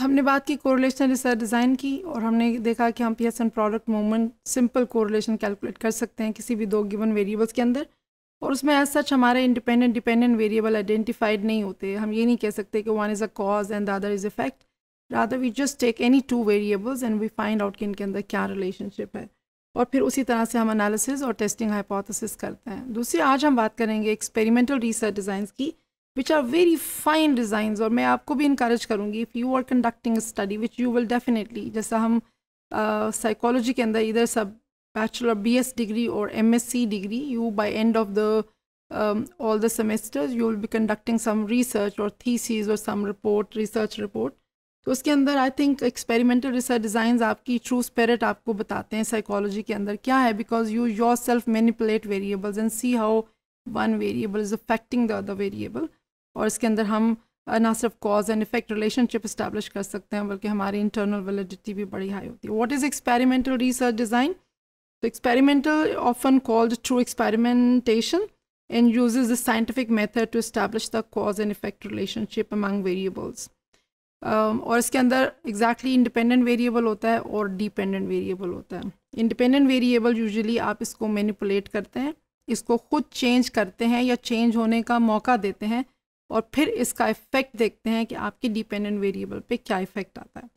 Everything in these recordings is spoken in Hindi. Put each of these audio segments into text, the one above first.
हमने बात की कोरिलेशन रिसर्च डिज़ाइन की और हमने देखा कि हम P S product moment simple correlation calculate कर सकते हैं किसी भी दो गिवन वेरिएबल्स के अंदर और उसमें एज सच हमारे इंडिपेंडेंट डिपेंडेंट वेरिएबल आइडेंटिफाइड नहीं होते हम ये नहीं कह सकते कि one is a cause and the other is effect rather we just take any two variables and we find out कि इनके अंदर क्या रिलेशनशिप है और फिर उसी तरह से हम अनालिसिस और टेस्टिंग हाइपोथेसिस करते हैं दूसरी आज हम बात करेंगे एक्सपेरिमेंटल रिसर्च डिज़ाइंस की which are very fine design और मैं आपको भी इंकरेज करूँगी if you are conducting study which you will definitely जैसा हम साइकोलॉजी uh, के अंदर इधर सब बैचलर बी एस डिग्री और M S C degree you by end of the all the semesters you will be conducting some research और थीसीज और सम रिपोर्ट रिसर्च रिपोर्ट तो उसके अंदर I think experimental research design आपकी ट्रू स्पेरिट आपको बताते हैं साइकोलॉजी के अंदर क्या है because you yourself manipulate variables and see how one variable is affecting the other variable और इसके अंदर हम ना सिर्फ cause and effect relationship establish कर सकते हैं बल्कि हमारी इंटरनल वेलिडिटी भी बड़ी हाई होती है what is experimental research design तो experimental often called true experimentation and use the scientific method to establish the cause and effect relationship among variables और इसके अंदर एग्जैक्टली इंडिपेंडेंट वेरिएबल होता है और डिपेंडेंट वेरिएबल होता है इंडिपेंडेंट वेरिएबल यूजली आप इसको मैनिपुलेट करते हैं इसको खुद चेंज करते हैं या चेंज होने का मौका देते हैं और फिर इसका इफ़ेक्ट देखते हैं कि आपके डिपेंडेंट वेरिएबल पे क्या इफ़ेक्ट आता है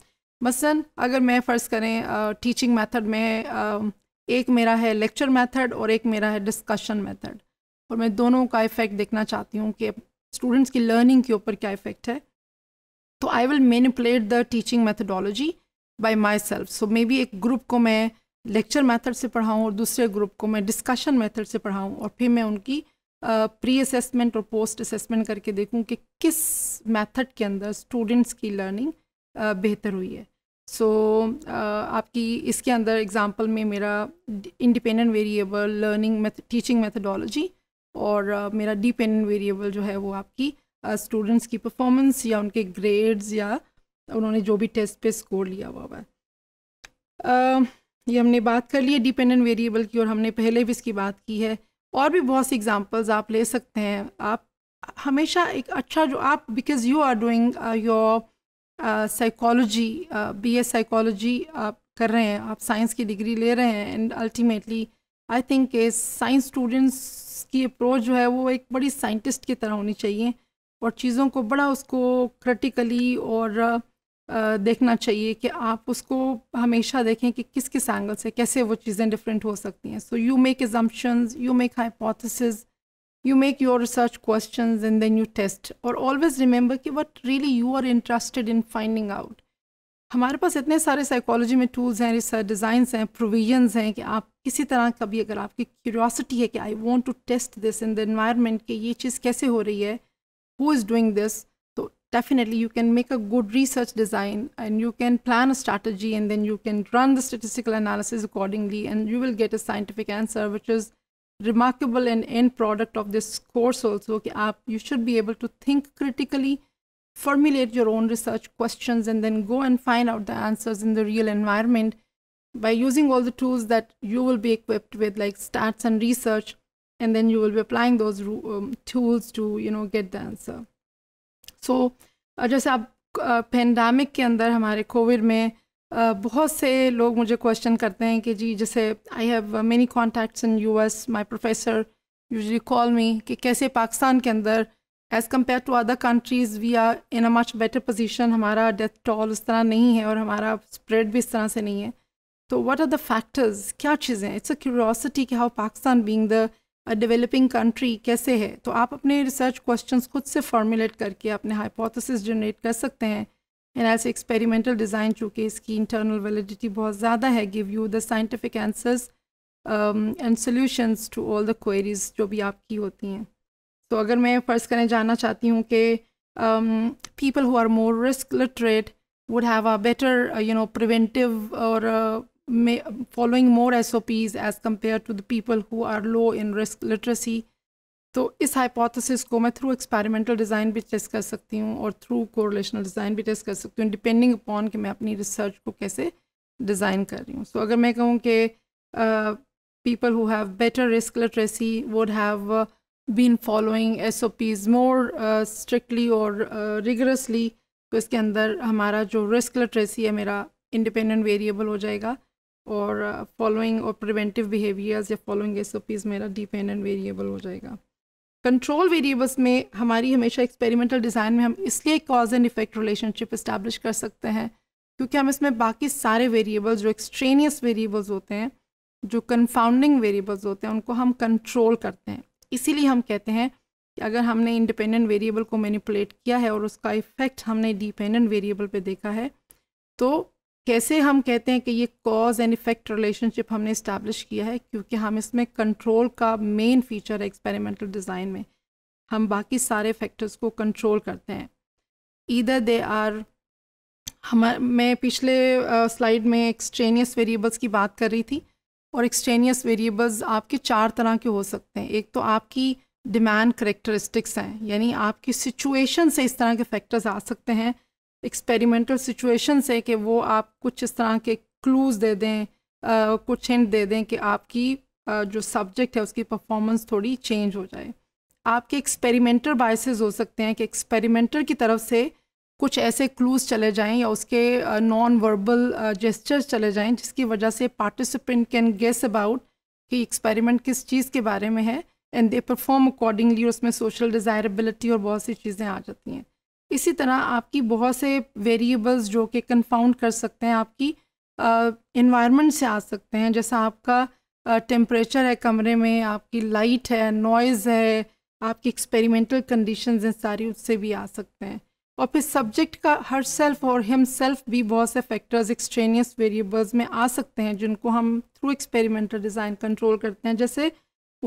मसलन अगर मैं फ़र्ज़ करें टीचिंग मेथड में एक मेरा है लेक्चर मेथड और एक मेरा है डिस्कशन मेथड और मैं दोनों का इफ़ेक्ट देखना चाहती हूँ कि स्टूडेंट्स की लर्निंग के ऊपर क्या इफ़ेक्ट है तो I will manipulate the teaching methodology by myself so maybe एक ग्रुप को मैं लेक्चर मेथड से पढ़ाऊँ और दूसरे ग्रुप को मैं डिस्कशन मेथड से पढ़ाऊँ और फिर मैं उनकी प्री असेसमेंट और पोस्ट असेसमेंट करके देखूं कि किस मेथड के अंदर स्टूडेंट्स की लर्निंग बेहतर हुई है सो so, uh, आपकी इसके अंदर एग्जांपल में मेरा independent variable learning teaching methodology और uh, मेरा डिपेंडेंट वेरिएबल जो है वो आपकी स्टूडेंट्स की परफॉर्मेंस या उनके ग्रेड्स या उन्होंने जो भी टेस्ट पे स्कोर लिया हुआ हुआ है ये हमने बात कर ली है डिपेंडेंट वेरिएबल की और हमने पहले भी इसकी बात की है और भी बहुत सी एग्जांपल्स आप ले सकते हैं आप हमेशा एक अच्छा जो आप because you are doing your psychology B S psychology आप कर रहे हैं आप साइंस की डिग्री ले रहे हैं and ultimately I think science students की अप्रोच जो है वो एक बड़ी साइंटिस्ट की तरह होनी चाहिए और चीज़ों को बड़ा उसको क्रिटिकली और uh, देखना चाहिए कि आप उसको हमेशा देखें कि किस किस एंगल से कैसे वो चीज़ें डिफरेंट हो सकती हैं so you make assumptions you make hypothesis you make your research question in then you test और ऑलवेज़ रिमेंबर कि what really you are interested in finding out हमारे पास इतने सारे साइकोलॉजी में टूल्स हैं रिसर्च डिज़ाइंस हैं प्रोविजन हैं कि आप किसी तरह का भी अगर आपकी क्यूरियोसिटी है कि I want to test this in the environment कि ये चीज़ कैसे हो रही है who is doing this definitely you can make a good research design and you can plan a strategy and then you can run the statistical analysis accordingly and you will get a scientific answer which is remarkable and end product of this course also okay, app you should be able to think critically formulate your own research questions and then go and find out the answers in the real environment by using all the tools that you will be equipped with like stats and research and then you will be applying those um, tools to you know get the answer so so, जैसे आप पेंडामिक के अंदर हमारे कोविड में बहुत से लोग मुझे क्वेश्चन करते हैं कि जी जैसे I have many contacts in U S my professor usually call me कि कैसे पाकिस्तान के अंदर as compared to other countries we are in a much better position हमारा डेथ टॉल उस तरह नहीं है और हमारा स्प्रेड भी इस तरह से नहीं है तो वट आर द फैक्टर्स क्या चीज़ें इट्स अ क्यूरोसिटी कि how Pakistan being the developing country कैसे है तो आप अपने रिसर्च क्वेश्चंस खुद से फॉर्मुलेट करके अपने हाइपोथेसिस जनरेट कर सकते हैं एंड ऐसे एक्सपेरिमेंटल डिज़ाइन चूँकि इसकी इंटरनल वैलिडिटी बहुत ज़्यादा है give you the scientific answers and solutions to all the queries जो भी आपकी होती हैं तो अगर मैं फ़र्ज़ करें जानना चाहती हूँ कि people who are more risk literate would have a better you know preventive और uh, following more S O Ps as compared to the people who are low in risk literacy तो इस हाइपोथेसिस को मैं थ्रू एक्सपेरिमेंटल डिज़ाइन भी टेस्ट कर सकती हूँ और थ्रू कोरिलेशनल डिज़ाइन भी टेस्ट कर सकती हूँ डिपेंडिंग अपॉन कि मैं अपनी रिसर्च को कैसे डिज़ाइन कर रही हूँ सो so, अगर मैं कहूँ कि people who have better risk literacy would have been following S O Ps more strictly और रिगरसली तो इसके अंदर हमारा जो रिस्क लिटरेसी है मेरा इंडिपेंडेंट वेरिएबल हो जाएगा और फॉलोइंग और प्रिवेंटिव बिहेवियर्स या फॉलोइंग एस मेरा डिपेंडेंट वेरिएबल हो जाएगा कंट्रोल वेरिएबल्स में हमारी हमेशा एक्सपेरिमेंटल डिज़ाइन में हम इसलिए cause and effect relationship establish कर सकते हैं क्योंकि हम इसमें बाकी सारे वेरिएबल्स जो एक्सट्रेनियस वेरिएबल्स होते हैं जो कन्फाउंडिंग वेरिएबल्स होते हैं उनको हम कंट्रोल करते हैं इसीलिए हम कहते हैं कि अगर हमने इंडिपेंडेंट वेरिएबल को मैनिपुलेट किया है और उसका इफेक्ट हमने डिपेंडेंट वेरिएबल पे देखा है तो कैसे हम कहते हैं कि ये कॉज एंड इफेक्ट रिलेशनशिप हमने इस्टेब्लिश किया है क्योंकि हम इसमें कंट्रोल का मेन फीचर है एक्सपेरिमेंटल डिज़ाइन में हम बाकी सारे फैक्टर्स को कंट्रोल करते हैं इधर दे आर हम मैं पिछले स्लाइड में एक्सट्रेनियस वेरिएबल्स की बात कर रही थी और एक्सट्रेनियस वेरिएबल्स आपके चार तरह के हो सकते हैं एक तो आपकी डिमांड करेक्टरिस्टिक्स हैं यानी आपकी सिचुएशन से इस तरह के फैक्टर्स आ सकते हैं एक्सपेरिमेंटल सिचुएशन है कि वो आप कुछ इस तरह के क्लूज़ दे दें आ, कुछ हिंट दे दें कि आपकी आ, जो सब्जेक्ट है उसकी परफॉर्मेंस थोड़ी चेंज हो जाए आपके एक्सपेरिमेंटल बायसेस हो सकते हैं कि एक्सपेरिमेंटल की तरफ से कुछ ऐसे क्लूज़ चले जाएं या उसके नॉन वर्बल जेस्चर्स चले जाएं जिसकी वजह से पार्टिसिपेंट कैन गेस अबाउट कि एक्सपेरिमेंट किस चीज़ के बारे में है एंड दे परफॉर्म अकॉर्डिंगली उसमें सोशल डिज़ायरेबिलिटी और बहुत सी चीज़ें आ जाती हैं इसी तरह आपकी बहुत से वेरिएबल्स जो कि कन्फाउंड कर सकते हैं आपकी इन्वायरमेंट से आ सकते हैं जैसा आपका टेम्परेचर है कमरे में आपकी लाइट है नॉइज़ है आपकी एक्सपेरिमेंटल कंडीशन हैं सारी उससे भी आ सकते हैं और फिर सब्जेक्ट का हर सेल्फ और हिम सेल्फ भी बहुत से फैक्टर्स एक्सट्रेनियस वेरिएबल्स में आ सकते हैं जिनको हम थ्रू एक्सपेरिमेंटल डिज़ाइन कंट्रोल करते हैं जैसे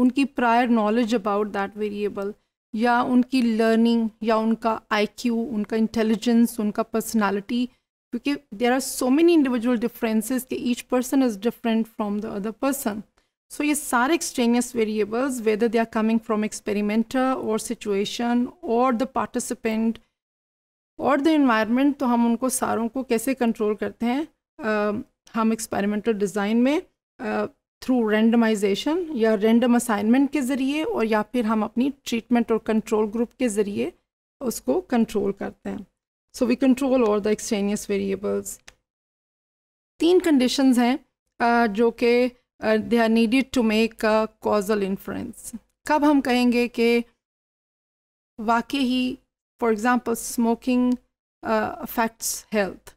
उनकी prior knowledge about that variable या उनकी लर्निंग या उनका आईक्यू उनका इंटेलिजेंस उनका पर्सनालिटी क्योंकि there are so many individual differences कि each person is different from the other person so ये सारे extraneous variables whether they are coming from experimenter और सिचुएशन और द पार्टिसिपेंट और द इन्वायरमेंट तो हम उनको सारों को कैसे कंट्रोल करते हैं uh, हम एक्सपेरिमेंटल डिज़ाइन में uh, थ्रू रेंडमाइजेशन या रेंडम असाइनमेंट के ज़रिए और या फिर हम अपनी ट्रीटमेंट और कंट्रोल ग्रुप के ज़रिए उसको कंट्रोल करते हैं सो वी कंट्रोल और द एक्सटेनियस वेरिएबल्स तीन कंडीशंस हैं जो कि they are needed to make a causal inference कब हम कहेंगे कि वाकई ही for example smoking affects health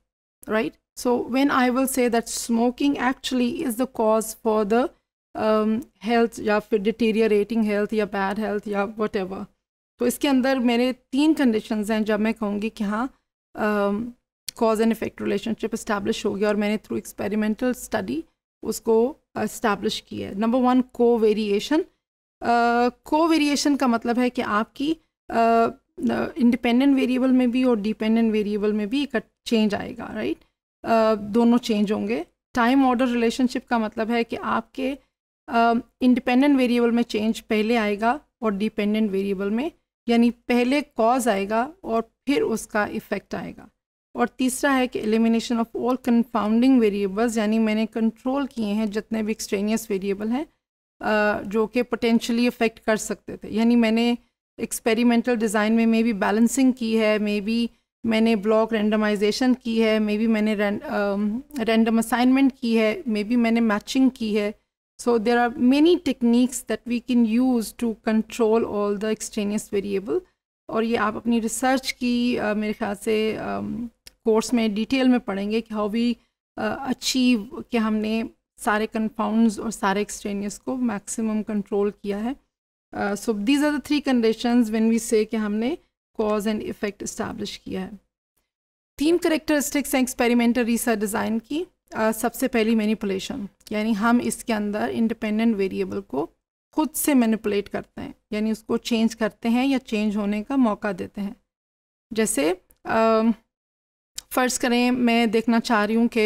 right So when I will say that smoking actually is the cause for the um, health या फिर डिटेरियरेटिंग हेल्थ या बैड हेल्थ या वट तो इसके अंदर मेरे तीन कंडीशन हैं जब मैं कहूँगी कि हाँ cause and effect relationship establish हो गया और मैंने थ्रू एक्सपेरिमेंटल स्टडी उसको इस्टेब्लिश uh, की है number one covariation covariation का मतलब है कि आपकी इंडिपेंडेंट uh, वेरिएबल में भी और डिपेंडेंट वेरिएबल में भी एक चेंज आएगा राइट right? दोनों चेंज होंगे टाइम ऑर्डर रिलेशनशिप का मतलब है कि आपके इंडिपेंडेंट वेरिएबल में चेंज पहले आएगा और डिपेंडेंट वेरिएबल में यानी पहले कॉज आएगा और फिर उसका इफेक्ट आएगा और तीसरा है कि elimination of all confounding variables यानी मैंने कंट्रोल किए हैं जितने भी एक्सट्रेनियस वेरिएबल हैं जो कि पोटेंशली इफ़ेक्ट कर सकते थे यानी मैंने एक्सपेरिमेंटल डिज़ाइन में मे बी बैलेंसिंग की है मे बी मैंने ब्लॉक रैंडमाइजेशन की है मे बी मैंने रैंडम असाइनमेंट um, की है मे बी मैंने मैचिंग की है so there are many techniques that we can use to control all the extraneous variable और ये आप अपनी रिसर्च की uh, मेरे ख्याल से कोर्स um, में डिटेल में पढ़ेंगे कि हाउ वी अचीव कि हमने सारे कंपाउंड्स और सारे एक्सट्रेनियस को मैक्सिमम कंट्रोल किया है so these are the three conditions when we say कि हमने कॉज एंड इफेक्ट इस्टेब्लिश किया है तीन करेक्टरिस्टिक्स हैं एक्सपेरिमेंटल रिसर्च डिज़ाइन की आ, सबसे पहली मैनिपुलेशन यानी हम इसके अंदर इंडिपेंडेंट वेरिएबल को खुद से मैनिपुलेट करते हैं यानी उसको चेंज करते हैं या चेंज होने का मौका देते हैं जैसे फ़र्ज़ करें मैं देखना चाह रही हूँ कि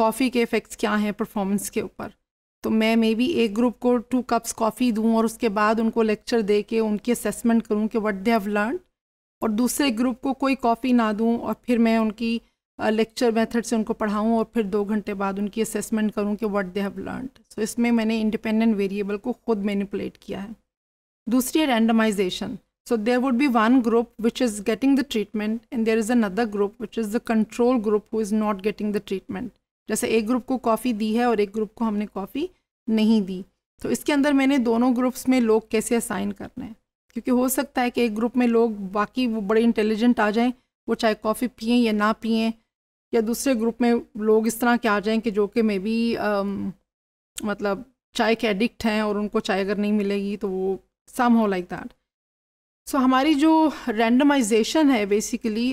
कॉफ़ी के इफ़ेक्ट्स क्या हैं परफॉर्मेंस के ऊपर तो मैं मे बी एक ग्रुप को टू कप्स कॉफ़ी दूँ और उसके बाद उनको लेक्चर दे के उनकी असेसमेंट करूँ कि वट दे हैव लर्न और दूसरे ग्रुप को कोई कॉफ़ी ना दूँ और फिर मैं उनकी लेक्चर मेथड से उनको पढ़ाऊँ और फिर दो घंटे बाद उनकी असेसमेंट करूँ कि what they have learn so इसमें मैंने इंडिपेंडेंट वेरिएबल को खुद मैनिपुलेट किया है दूसरी है randomization So would would one group which is getting the treatment and there is another group which is the control group who is not getting the treatment जैसे एक ग्रुप को कॉफ़ी दी है और एक ग्रुप को हमने कॉफ़ी नहीं दी तो इसके अंदर मैंने दोनों ग्रुप्स में लोग कैसे असाइन करने हैं क्योंकि हो सकता है कि एक ग्रुप में लोग बाकी वो बड़े इंटेलिजेंट आ जाएं वो चाहे कॉफ़ी पिए या ना पिए या दूसरे ग्रुप में लोग इस तरह के आ जाएं कि जो कि मे बी um, मतलब चाय के एडिक्ट हैं और उनको चाय अगर नहीं मिलेगी तो वो सम हो लाइक दैट सो हमारी जो रैंडमाइजेशन है बेसिकली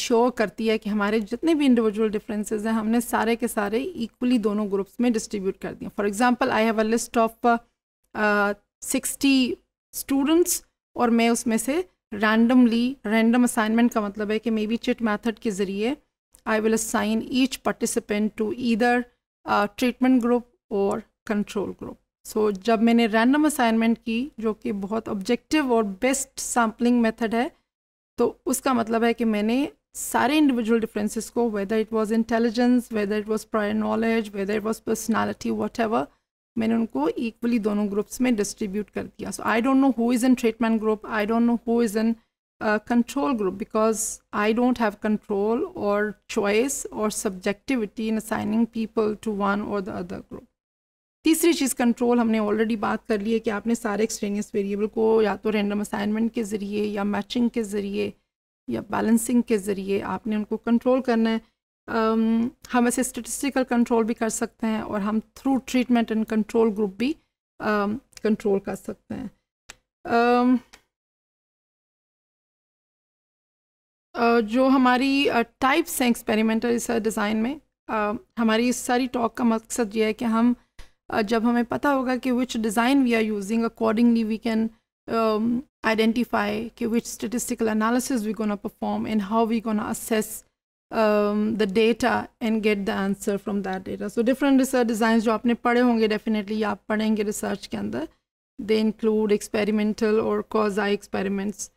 शो uh, करती है कि हमारे जितने भी इंडिविजुअल डिफरेंसेस हैं हमने सारे के सारे इक्वली दोनों ग्रुप्स में डिस्ट्रीब्यूट कर दिए for example I have a list of sixty students और मैं उसमें से रैंडमली रैंडम असाइनमेंट का मतलब है कि मे बी चिट मैथड के ज़रिए I will assign each participant to either treatment group और कंट्रोल ग्रुप सो जब मैंने रैंडम असाइनमेंट की जो कि बहुत ऑब्जेक्टिव और बेस्ट सैम्पलिंग मेथड है तो उसका मतलब है कि मैंने सारे इंडिविजुअल डिफरेंसेस को whether it was intelligence whether it was prior knowledge whether it was personality whatever मैंने उनको इक्वली दोनों ग्रुप्स में डिस्ट्रीब्यूट कर दिया so I don't know who is in treatment group I don't know who is in control group because I don't have control और चॉइस और subjectivity in assigning people to one और द अदर ग्रुप तीसरी चीज़ कंट्रोल हमने ऑलरेडी बात कर ली है कि आपने सारे एक्सट्रेनियस वेरिएबल को या तो रेंडम असाइनमेंट के ज़रिए या मैचिंग के ज़रिए या बैलेंसिंग के ज़रिए आपने उनको कंट्रोल करना है Um, हम ऐसे स्टेटिस्टिकल कंट्रोल भी कर सकते हैं और हम through treatment and control group भी कंट्रोल um, कर सकते हैं um, uh, जो हमारी टाइप्स हैं एक्सपेरिमेंटल इस डिज़ाइन में uh, हमारी इस सारी टॉक का मकसद ये है कि हम uh, जब हमें पता होगा कि which design we are using accordingly we can identify कि which statistical analysis we gonna perform and how we gonna assess um, the data and get the answer from that data. So different research designs जो आपने पढ़े होंगे definitely आप पढ़ेंगे research के अंदर they include experimental or quasi experiments.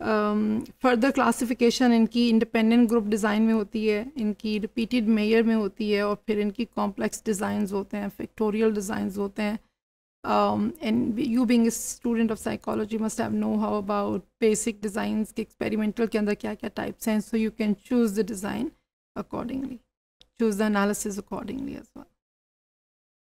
Um, further classification इनकी independent group design में होती है इनकी repeated मेयर में होती है और फिर इनकी complex designs होते हैं factorial designs होते हैं um, and you being a student of psychology must have know-how about basic designs experimental can the kya types and so you can choose the design accordingly choose the analysis accordingly as well